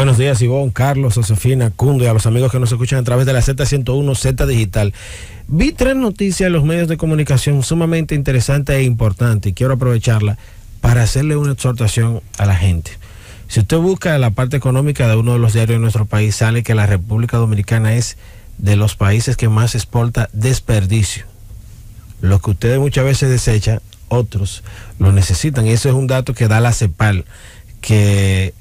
Buenos días, Ivonne, Carlos, Josefina, Cundo y a los amigos que nos escuchan a través de la Z101 Z Digital. Vi tres noticias en los medios de comunicación sumamente interesantes e importantes y quiero aprovecharla para hacerle una exhortación a la gente. Si usted busca la parte económica de uno de los diarios de nuestro país, sale que la República Dominicana es de los países que más exporta desperdicio. Lo que ustedes muchas veces desechan, otros lo necesitan. Y eso es un dato que da la CEPAL, que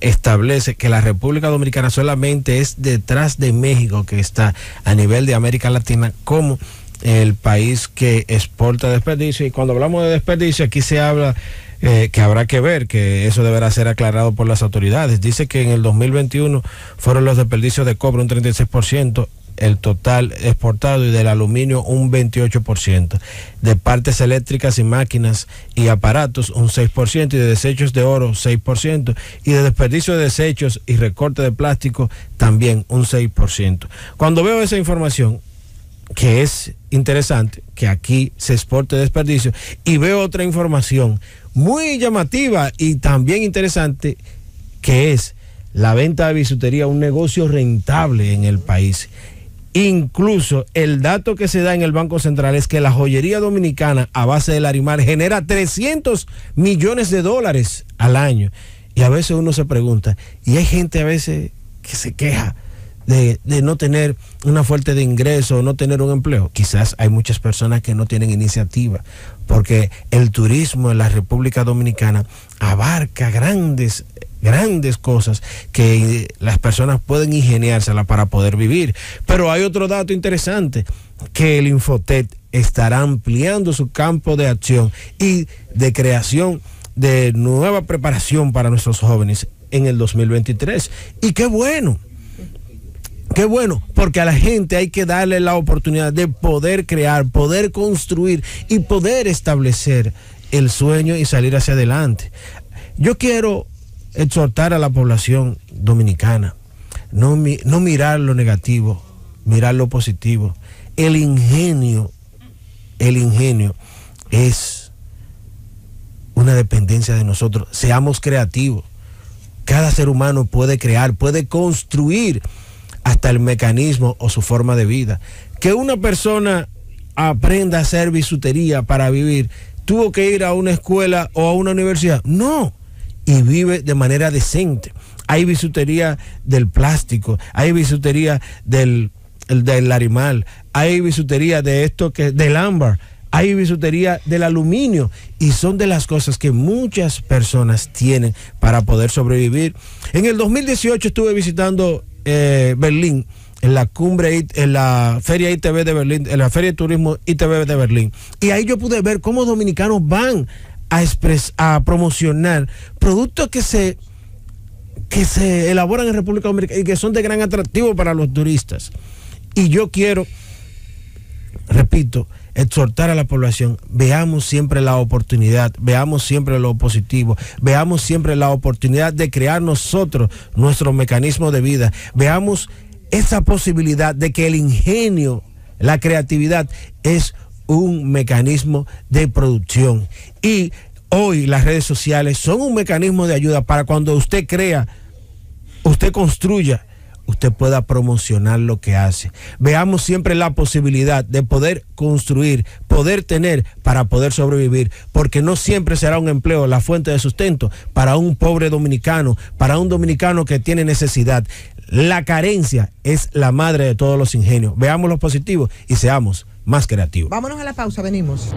establece que la República Dominicana solamente es detrás de México, que está a nivel de América Latina como el país que exporta desperdicio. Y cuando hablamos de desperdicio, aquí se habla eh, que habrá que ver, que eso deberá ser aclarado por las autoridades. Dice que en el 2021 fueron los desperdicios de cobre un 36%, el total exportado y del aluminio un 28%, de partes eléctricas y máquinas y aparatos un 6% y de desechos de oro 6% y de desperdicio de desechos y recorte de plástico también un 6%. Cuando veo esa información, que es interesante, que aquí se exporte desperdicio, y veo otra información muy llamativa y también interesante, que es la venta de bisutería, un negocio rentable en el país. Incluso el dato que se da en el Banco Central es que la joyería dominicana a base del animal genera 300 millones de dólares al año. Y a veces uno se pregunta, y hay gente a veces que se queja de, no tener una fuerte de ingreso, ...o no tener un empleo? Quizás hay muchas personas que no tienen iniciativa, porque el turismo en la República Dominicana abarca grandes grandes cosas que las personas pueden ingeniárselas para poder vivir. Pero hay otro dato interesante, que el Infotet estará ampliando su campo de acción y de creación de nueva preparación para nuestros jóvenes en el 2023. Y qué bueno, Qué bueno, porque a la gente hay que darle la oportunidad de poder crear, poder construir y poder establecer el sueño y salir hacia adelante. Yo quiero exhortar a la población dominicana, no, mirar lo negativo, mirar lo positivo. El ingenio, el ingenio es una dependencia de nosotros. Seamos creativos. Cada ser humano puede crear, puede construir hasta el mecanismo o su forma de vida. Que una persona aprenda a hacer bisutería para vivir, tuvo que ir a una escuela o a una universidad. No, y vive de manera decente. Hay bisutería del plástico, hay bisutería del, del animal, hay bisutería de esto que del ámbar, hay bisutería del aluminio y son de las cosas que muchas personas tienen para poder sobrevivir. En el 2018 estuve visitando eh, Berlín, en la cumbre, en la feria ITV de Berlín, en la feria de turismo ITV de Berlín. Y ahí yo pude ver cómo dominicanos van a, a promocionar productos que se que se elaboran en República Dominicana y que son de gran atractivo para los turistas. Y yo quiero repito, exhortar a la población, veamos siempre la oportunidad, veamos siempre lo positivo, veamos siempre la oportunidad de crear nosotros nuestro mecanismo de vida, veamos esa posibilidad de que el ingenio, la creatividad es un mecanismo de producción. Y hoy las redes sociales son un mecanismo de ayuda para cuando usted crea, usted construya usted pueda promocionar lo que hace. Veamos siempre la posibilidad de poder construir, poder tener para poder sobrevivir, porque no siempre será un empleo la fuente de sustento para un pobre dominicano, para un dominicano que tiene necesidad. La carencia es la madre de todos los ingenios. Veamos los positivos y seamos más creativos. Vámonos a la pausa, venimos.